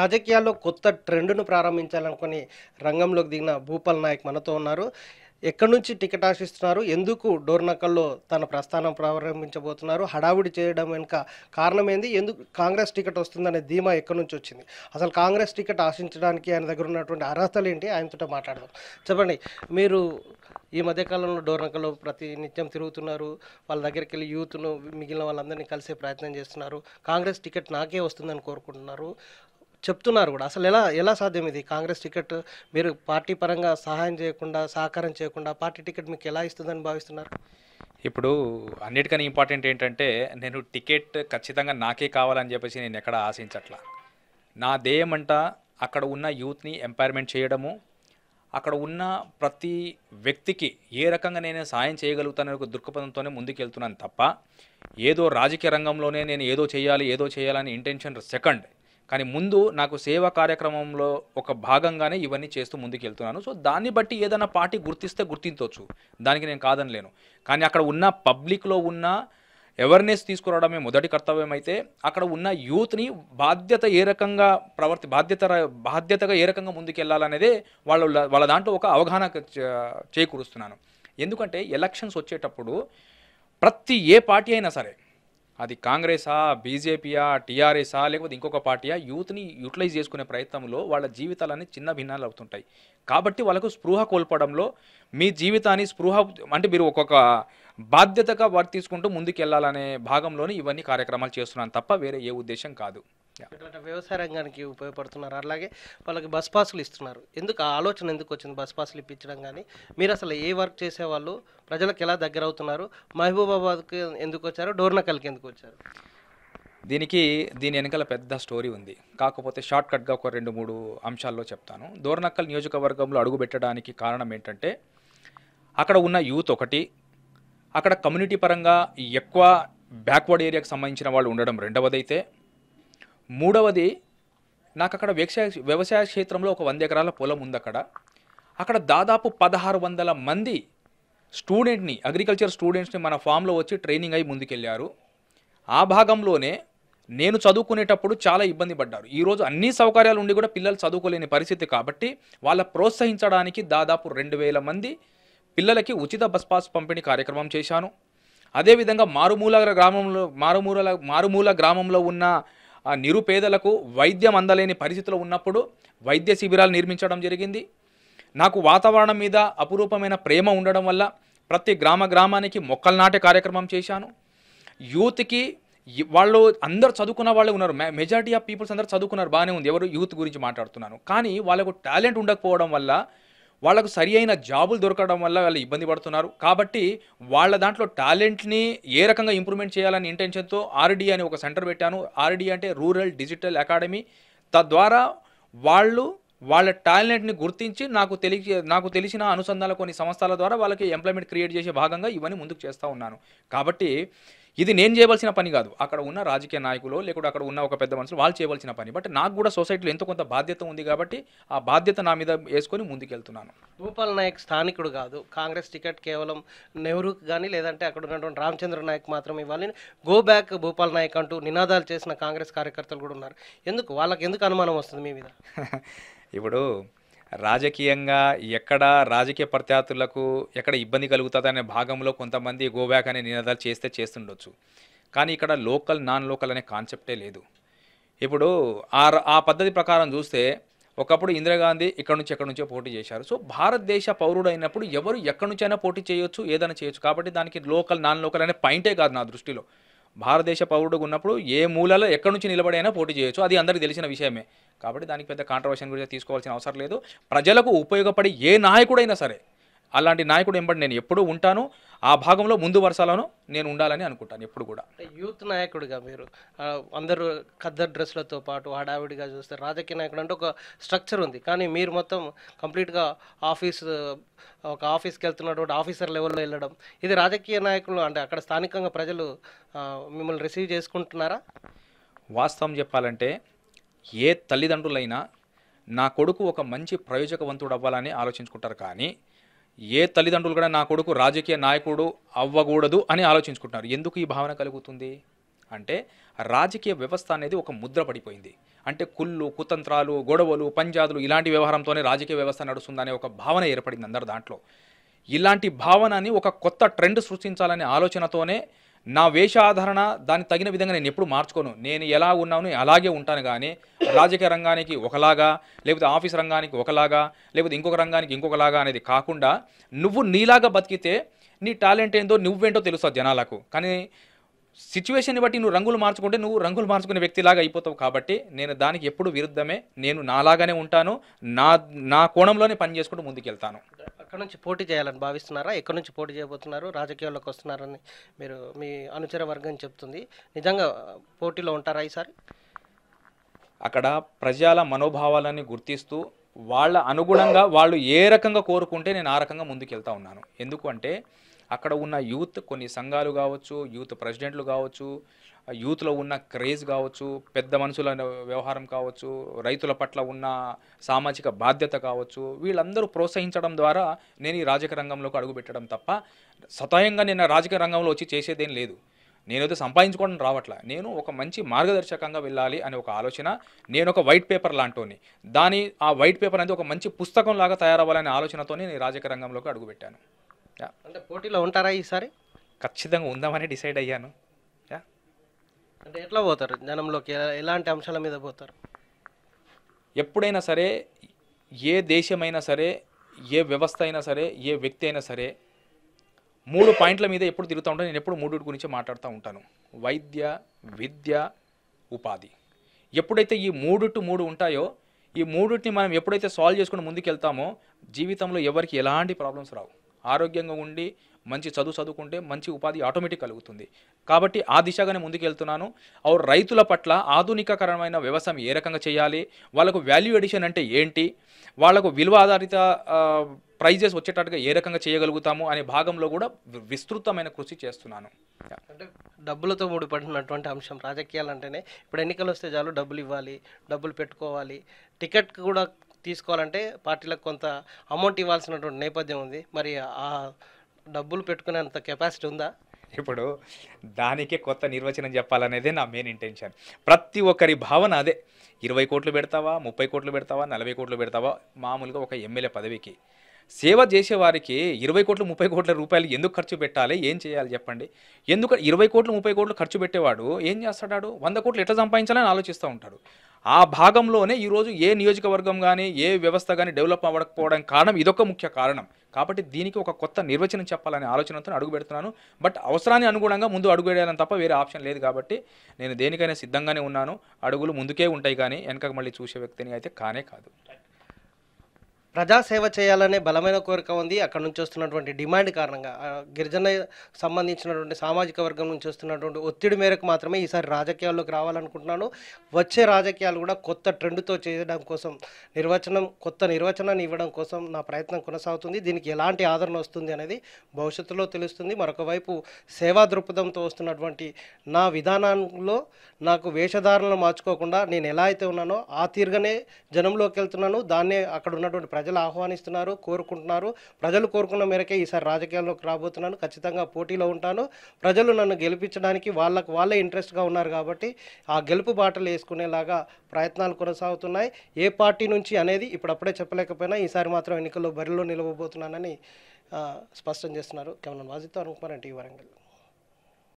రాజకీయాల్లో కొత్త ట్రెండ్ను ప్రారంభించాలనుకుని రంగంలోకి దిగిన భూపాల్ నాయక్ మనతో ఉన్నారు ఎక్కడి నుంచి టికెట్ ఆశిస్తున్నారు ఎందుకు డోర్నకల్లో తన ప్రస్థానం ప్రారంభించబోతున్నారు హడావుడి చేయడం వెనుక కారణమేంది ఎందుకు కాంగ్రెస్ టికెట్ వస్తుందనే ధీమా ఎక్కడి నుంచి వచ్చింది అసలు కాంగ్రెస్ టికెట్ ఆశించడానికి ఆయన దగ్గర ఉన్నటువంటి అర్హతలు ఏంటి ఆయనతో మాట్లాడదాం చెప్పండి మీరు ఈ మధ్యకాలంలో డోర్నకల్లో ప్రతి నిత్యం తిరుగుతున్నారు వాళ్ళ దగ్గరికి వెళ్ళి యూత్ను మిగిలిన వాళ్ళందరినీ కలిసే ప్రయత్నం చేస్తున్నారు కాంగ్రెస్ టికెట్ నాకే వస్తుందని కోరుకుంటున్నారు చెప్తున్నారు కూడా అసలు ఎలా ఎలా సాధ్యం ఇది కాంగ్రెస్ టికెట్ మీరు పార్టీ పరంగా సహాయం చేయకుండా సహకారం చేయకుండా పార్టీ టికెట్ మీకు ఎలా ఇస్తుందని భావిస్తున్నారు ఇప్పుడు అన్నిటికన్నా ఇంపార్టెంట్ ఏంటంటే నేను టికెట్ ఖచ్చితంగా నాకే కావాలని చెప్పేసి నేను ఎక్కడ ఆశించట్లా నా ధ్యేయం అంట అక్కడ ఉన్న యూత్ని ఎంపైర్మెంట్ చేయడము అక్కడ ఉన్న ప్రతి వ్యక్తికి ఏ రకంగా నేను సాయం చేయగలుగుతాను ఒక దృక్పథంతోనే ముందుకెళ్తున్నాను తప్ప ఏదో రాజకీయ రంగంలోనే నేను ఏదో చేయాలి ఏదో చేయాలని ఇంటెన్షన్ సెకండ్ కానీ ముందు నాకు సేవా కార్యక్రమంలో ఒక భాగంగానే ఇవన్నీ చేస్తూ ముందుకెళ్తున్నాను సో దాన్ని బట్టి ఏదైనా పార్టీ గుర్తిస్తే గుర్తించవచ్చు దానికి నేను కాదనలేను కానీ అక్కడ ఉన్న పబ్లిక్లో ఉన్న అవేర్నెస్ తీసుకురావడమే మొదటి కర్తవ్యం అయితే అక్కడ ఉన్న యూత్ని బాధ్యత ఏ రకంగా ప్రవర్తి బాధ్యత బాధ్యతగా ఏ రకంగా ముందుకెళ్లాలనేదే వాళ్ళ వాళ్ళ దాంట్లో ఒక అవగాహన చేకూరుస్తున్నాను ఎందుకంటే ఎలక్షన్స్ వచ్చేటప్పుడు ప్రతి ఏ పార్టీ అయినా సరే అది కాంగ్రెసా బీజేపీయా టీఆర్ఎస్ఆ లేకపోతే ఇంకొక పార్టీయా యూత్ని యూటిలైజ్ చేసుకునే ప్రయత్నంలో వాళ్ళ జీవితాలన్నీ చిన్న భిన్నాలు అవుతుంటాయి కాబట్టి వాళ్ళకు స్పృహ కోల్పోవడంలో మీ జీవితాన్ని స్పృహ అంటే మీరు ఒక్కొక్క బాధ్యతగా వర్తించుకుంటూ ముందుకెళ్లాలనే భాగంలోనే ఇవన్నీ కార్యక్రమాలు చేస్తున్నాను తప్ప వేరే ఏ ఉద్దేశం కాదు వ్యవసాయ రంగానికి ఉపయోగపడుతున్నారు అలాగే వాళ్ళకి బస్ పాసులు ఇస్తున్నారు ఎందుకు ఆ ఆలోచన ఎందుకు వచ్చింది బస్ పాసులు ఇప్పించడం కానీ మీరు అసలు ఏ వర్క్ చేసేవాళ్ళు ప్రజలకు ఎలా దగ్గర అవుతున్నారు మహబూబాబాద్కి ఎందుకు వచ్చారు డోర్నకల్కి ఎందుకు వచ్చారు దీనికి దీని వెనకాల పెద్ద స్టోరీ ఉంది కాకపోతే షార్ట్ కట్గా ఒక రెండు మూడు అంశాల్లో చెప్తాను దోర్నక్కల్ నియోజకవర్గంలో అడుగుపెట్టడానికి కారణం ఏంటంటే అక్కడ ఉన్న యూత్ ఒకటి అక్కడ కమ్యూనిటీ పరంగా ఎక్కువ బ్యాక్వర్డ్ ఏరియాకు సంబంధించిన వాళ్ళు ఉండడం రెండవదైతే మూడవది నాకు అక్కడ వ్యవసాయ వ్యవసాయ క్షేత్రంలో ఒక వంద ఎకరాల పొలం ఉంది అక్కడ అక్కడ దాదాపు పదహారు వందల మంది స్టూడెంట్ని అగ్రికల్చర్ స్టూడెంట్స్ని మన ఫామ్లో వచ్చి ట్రైనింగ్ అయి ముందుకెళ్ళారు ఆ భాగంలోనే నేను చదువుకునేటప్పుడు చాలా ఇబ్బంది పడ్డారు ఈరోజు అన్ని సౌకర్యాలు ఉండి కూడా పిల్లలు చదువుకోలేని పరిస్థితి కాబట్టి వాళ్ళ ప్రోత్సహించడానికి దాదాపు రెండు వేల మంది పిల్లలకి ఉచిత బస్ పాస్ పంపిణీ కార్యక్రమం చేశాను అదేవిధంగా మారుమూల గ్రామంలో మారుమూల మారుమూల గ్రామంలో ఉన్న ఆ నిరుపేదలకు వైద్యం అందలేని పరిస్థితిలో ఉన్నప్పుడు వైద్య శిబిరాలు నిర్మించడం జరిగింది నాకు వాతావరణం మీద అపురూపమైన ప్రేమ ఉండడం వల్ల ప్రతి గ్రామ గ్రామానికి మొక్కలు నాటే కార్యక్రమం చేశాను యూత్కి వాళ్ళు అందరు చదువుకున్న వాళ్ళు ఉన్నారు మెజారిటీ ఆఫ్ పీపుల్స్ అందరు చదువుకున్నారు బాగానే ఉంది ఎవరు యూత్ గురించి మాట్లాడుతున్నాను కానీ వాళ్ళకు టాలెంట్ ఉండకపోవడం వల్ల వాళ్ళకు సరి అయిన జాబులు దొరకడం వల్ల వాళ్ళు ఇబ్బంది పడుతున్నారు కాబట్టి వాళ్ళ దాంట్లో టాలెంట్ని ఏ రకంగా ఇంప్రూవ్మెంట్ చేయాలని ఇంటెన్షన్తో ఆర్డీ అని ఒక సెంటర్ పెట్టాను ఆర్డీ అంటే రూరల్ డిజిటల్ అకాడమీ తద్వారా వాళ్ళు వాళ్ళ టాలెంట్ని గుర్తించి నాకు తెలి నాకు తెలిసిన అనుసంధాన కొన్ని సంస్థల ద్వారా వాళ్ళకి ఎంప్లాయ్మెంట్ క్రియేట్ చేసే భాగంగా ఇవన్నీ ముందుకు చేస్తూ ఉన్నాను కాబట్టి ఇది నేను చేయవలసిన పని కాదు అక్కడ ఉన్న రాజకీయ నాయకులు లేకుంటే అక్కడ ఉన్న ఒక పెద్ద మనుషులు వాళ్ళు చేయవలసిన పని బట్ నాకు కూడా సొసైటీలో ఎంతో కొంత బాధ్యత ఉంది కాబట్టి ఆ బాధ్యత నా మీద వేసుకొని ముందుకెళ్తున్నాను భూపాల్ నాయక్ స్థానికుడు కాదు కాంగ్రెస్ టికెట్ కేవలం నెహ్రూకి కానీ లేదంటే అక్కడ ఉన్నటువంటి రామచంద్ర నాయక్ మాత్రమే ఇవ్వాలని గో బ్యాక్ భూపాల్ నాయక్ అంటూ నినాదాలు చేసిన కాంగ్రెస్ కార్యకర్తలు కూడా ఉన్నారు ఎందుకు వాళ్ళకి ఎందుకు అనుమానం వస్తుంది మీ మీద ఇప్పుడు రాజకీయంగా ఎక్కడ రాజకీయ ప్రత్యర్థులకు ఎక్కడ ఇబ్బంది కలుగుతుందనే భాగంలో కొంతమంది గోబ్యాక్ అనే నినాదాలు చేస్తే చేస్తుండొచ్చు కానీ ఇక్కడ లోకల్ నాన్ లోకల్ అనే కాన్సెప్టే లేదు ఇప్పుడు ఆ ఆ పద్ధతి ప్రకారం చూస్తే ఒకప్పుడు ఇందిరాగాంధీ ఇక్కడ నుంచి ఎక్కడి నుంచో పోటీ చేశారు సో భారతదేశ పౌరుడు అయినప్పుడు ఎవరు ఎక్కడి నుంచైనా పోటీ చేయొచ్చు ఏదైనా చేయొచ్చు కాబట్టి దానికి లోకల్ నాన్ లోకల్ అనే పాయింటే కాదు నా దృష్టిలో భారతదేశ పౌరుడు ఉన్నప్పుడు ఏ మూలలో ఎక్కడి నుంచి నిలబడైనా పోటీ చేయొచ్చు అది అందరికీ తెలిసిన విషయమే కాబట్టి దానికి పెద్ద కాంట్రవర్షన్ గురించి తీసుకోవాల్సిన అవసరం లేదు ప్రజలకు ఉపయోగపడే ఏ నాయకుడైనా సరే అలాంటి నాయకుడు ఎంబడి నేను ఎప్పుడూ ఉంటాను ఆ భాగంలో ముందు వరుసలను నేను ఉండాలని అనుకుంటాను ఎప్పుడు కూడా యూత్ నాయకుడిగా మీరు అందరూ కద్దర్ డ్రెస్లతో పాటు హడావిడిగా చూస్తే రాజకీయ నాయకుడు అంటే ఒక స్ట్రక్చర్ ఉంది కానీ మీరు మొత్తం కంప్లీట్గా ఆఫీస్ ఒక ఆఫీస్కి వెళ్తున్నటువంటి ఆఫీసర్ లెవెల్లో వెళ్ళడం ఇది రాజకీయ నాయకులు అంటే అక్కడ స్థానికంగా ప్రజలు మిమ్మల్ని రిసీవ్ చేసుకుంటున్నారా వాస్తవం చెప్పాలంటే ఏ తల్లిదండ్రులైనా నా కొడుకు ఒక మంచి ప్రయోజకవంతుడు అవ్వాలని ఆలోచించుకుంటారు కానీ ఏ తల్లిదండ్రులు కూడా నా కొడుకు రాజకీయ నాయకుడు అవ్వకూడదు అని ఆలోచించుకుంటున్నారు ఎందుకు ఈ భావన కలుగుతుంది అంటే రాజకీయ వ్యవస్థ అనేది ఒక ముద్ర పడిపోయింది అంటే కుళ్ళు కుతంత్రాలు గొడవలు పంజాదులు ఇలాంటి వ్యవహారంతోనే రాజకీయ వ్యవస్థ నడుస్తుందనే ఒక భావన ఏర్పడింది అందరు దాంట్లో ఇలాంటి భావనని ఒక కొత్త ట్రెండ్ సృష్టించాలనే ఆలోచనతోనే నా వేషాధారణ దాన్ని తగిన విధంగా నేను ఎప్పుడు మార్చుకోను నేను ఎలా ఉన్నాను అలాగే ఉంటాను కానీ రాజకీయ రంగానికి ఒకలాగా లేకపోతే ఆఫీస్ రంగానికి ఒకలాగా లేకపోతే ఇంకొక రంగానికి ఇంకొకలాగా అనేది కాకుండా నువ్వు నీలాగా బతికితే నీ టాలెంట్ ఏందో నువ్వేంటో తెలుసా జనాలకు కానీ సిచ్యువేషన్ బట్టి నువ్వు రంగులు మార్చుకుంటే నువ్వు రంగులు మార్చుకునే వ్యక్తిలాగా అయిపోతావు కాబట్టి నేను దానికి ఎప్పుడు విరుద్ధమే నేను నాలాగానే ఉంటాను నా నా కోణంలోనే పని చేసుకుంటూ ముందుకెళ్తాను అక్కడ నుంచి పోటీ చేయాలని భావిస్తున్నారా ఎక్కడి నుంచి పోటీ చేయబోతున్నారు రాజకీయాల్లోకి వస్తున్నారని మీరు మీ అనుచర వర్గం చెప్తుంది నిజంగా పోటీలో ఉంటారా ఈసారి అక్కడ ప్రజల మనోభావాలని గుర్తిస్తూ వాళ్ళ అనుగుణంగా వాళ్ళు ఏ రకంగా కోరుకుంటే నేను ఆ రకంగా ముందుకెళ్తా ఉన్నాను ఎందుకు అంటే అక్కడ ఉన్న యూత్ కొన్ని సంఘాలు కావచ్చు యూత్ ప్రెసిడెంట్లు కావచ్చు యూత్లో ఉన్న క్రేజ్ కావచ్చు పెద్ద మనుషుల వ్యవహారం కావచ్చు రైతుల పట్ల ఉన్న సామాజిక బాధ్యత కావచ్చు వీళ్ళందరూ ప్రోత్సహించడం ద్వారా నేను ఈ రాజకీయ రంగంలోకి అడుగుపెట్టడం తప్ప సతాయంగా నేను రాజకీయ రంగంలో వచ్చి చేసేదేం లేదు నేనైతే సంపాదించుకోవడం రావట్లే నేను ఒక మంచి మార్గదర్శకంగా వెళ్ళాలి అనే ఒక ఆలోచన నేను ఒక వైట్ పేపర్ లాంటిని దాని ఆ వైట్ పేపర్ అనేది ఒక మంచి పుస్తకం లాగా తయారవ్వాలనే ఆలోచనతో నేను రాజకీయ రంగంలోకి అడుగుపెట్టాను అంటే పోటీలో ఉంటారా ఈసారి ఖచ్చితంగా ఉందామని డిసైడ్ అయ్యాను అంటే ఎట్లా పోతారు జనంలోకి ఎలాంటి అంశాల మీద పోతారు ఎప్పుడైనా సరే ఏ దేశమైనా సరే ఏ వ్యవస్థ అయినా సరే ఏ వ్యక్తి అయినా సరే మూడు పాయింట్ల మీద ఎప్పుడు తిరుగుతూ ఉంటాను నేను ఎప్పుడు మూడు గురించి మాట్లాడుతూ ఉంటాను వైద్య విద్య ఉపాధి ఎప్పుడైతే ఈ మూడు టు మూడు ఉంటాయో ఈ మూడుటిని మనం ఎప్పుడైతే సాల్వ్ చేసుకుని ముందుకెళ్తామో జీవితంలో ఎవరికి ఎలాంటి ప్రాబ్లమ్స్ రావు ఆరోగ్యంగా ఉండి మంచి చదువు చదువుకుంటే మంచి ఉపాధి ఆటోమేటిక్ కలుగుతుంది కాబట్టి ఆ దిశగానే ముందుకెళ్తున్నాను ఆ రైతుల పట్ల ఆధునికకరమైన వ్యవసాయం ఏ రకంగా చేయాలి వాళ్ళకు వాల్యూ ఎడిషన్ అంటే ఏంటి వాళ్ళకు విలువ ఆధారిత ప్రైజెస్ వచ్చేటట్టుగా ఏ రకంగా చేయగలుగుతాము అనే భాగంలో కూడా విస్తృతమైన కృషి చేస్తున్నాను అంటే డబ్బులతో ముడిపడినటువంటి అంశం రాజకీయాలు అంటేనే ఇప్పుడు ఎన్నికలు వస్తే చాలు డబ్బులు ఇవ్వాలి డబ్బులు పెట్టుకోవాలి టికెట్ కూడా తీసుకోవాలంటే పార్టీలకు కొంత అమౌంట్ ఇవ్వాల్సినటువంటి నేపథ్యం ఉంది మరి ఆ డబ్బులు పెట్టుకునేంత కెపాసిటీ ఉందా ఇప్పుడు దానికే కొత్త నిర్వచనం చెప్పాలనేదే నా మెయిన్ ఇంటెన్షన్ ప్రతి ఒక్కరి భావన అదే ఇరవై కోట్లు పెడతావా ముప్పై కోట్లు పెడతావా నలభై కోట్లు పెడతావా మామూలుగా ఒక ఎమ్మెల్యే పదవికి సేవ చేసేవారికి ఇరవై కోట్లు ముప్పై కోట్ల రూపాయలు ఎందుకు ఖర్చు పెట్టాలి ఏం చేయాలి చెప్పండి ఎందుకు ఇరవై కోట్లు ముప్పై కోట్లు ఖర్చు పెట్టేవాడు ఏం చేస్తాడాడు వంద కోట్లు ఎట్లా సంపాదించాలని ఆలోచిస్తూ ఉంటాడు ఆ భాగంలోనే ఈరోజు ఏ నియోజకవర్గం కానీ ఏ వ్యవస్థ కానీ డెవలప్ అవ్వకపోవడం కారణం ఇదొక ముఖ్య కారణం కాబట్టి దీనికి ఒక కొత్త నిర్వచనం చెప్పాలనే ఆలోచనతో అడుగు పెడుతున్నాను బట్ అవసరాన్ని అనుగుణంగా ముందు అడుగు వేయాలని తప్ప వేరే ఆప్షన్ లేదు కాబట్టి నేను దేనికైనా సిద్ధంగానే ఉన్నాను అడుగులు ముందుకే ఉంటాయి కానీ వెనక మళ్ళీ చూసే వ్యక్తిని అయితే కానే కాదు ప్రజాసేవ చేయాలనే బలమైన కోరిక ఉంది అక్కడ నుంచి వస్తున్నటువంటి డిమాండ్ కారణంగా గిరిజన సంబంధించినటువంటి సామాజిక వర్గం నుంచి వస్తున్నటువంటి ఒత్తిడి మేరకు మాత్రమే ఈసారి రాజకీయాల్లోకి రావాలనుకుంటున్నాను వచ్చే రాజకీయాలు కూడా కొత్త ట్రెండ్తో చేయడం కోసం నిర్వచనం కొత్త నిర్వచనాన్ని ఇవ్వడం కోసం నా ప్రయత్నం కొనసాగుతుంది దీనికి ఎలాంటి ఆదరణ వస్తుంది అనేది భవిష్యత్తులో తెలుస్తుంది మరొక వైపు సేవా దృక్పథంతో వస్తున్నటువంటి నా విధానంలో నాకు వేషధారణలు మార్చుకోకుండా నేను ఎలా అయితే ఉన్నానో ఆ తీరుగానే జనంలోకి వెళ్తున్నాను దాన్నే అక్కడ ఉన్నటువంటి ప్రజలు ఆహ్వానిస్తున్నారు కోరుకుంటున్నారు ప్రజలు కోరుకున్న మేరకే ఈసారి రాజకీయాల్లోకి రాబోతున్నాను ఖచ్చితంగా పోటీలో ఉంటాను ప్రజలు నన్ను గెలిపించడానికి వాళ్ళకు వాళ్ళే ఇంట్రెస్ట్గా ఉన్నారు కాబట్టి ఆ గెలుపు బాటలు వేసుకునేలాగా ప్రయత్నాలు కొనసాగుతున్నాయి ఏ పార్టీ నుంచి అనేది ఇప్పుడప్పుడే చెప్పలేకపోయినా ఈసారి మాత్రం ఎన్నికల్లో బరిలో నిలవబోతున్నానని స్పష్టం చేస్తున్నారు కేవలం వాజిత్ అరుణ్ కుమార్ అంటే ఈ వరంగల్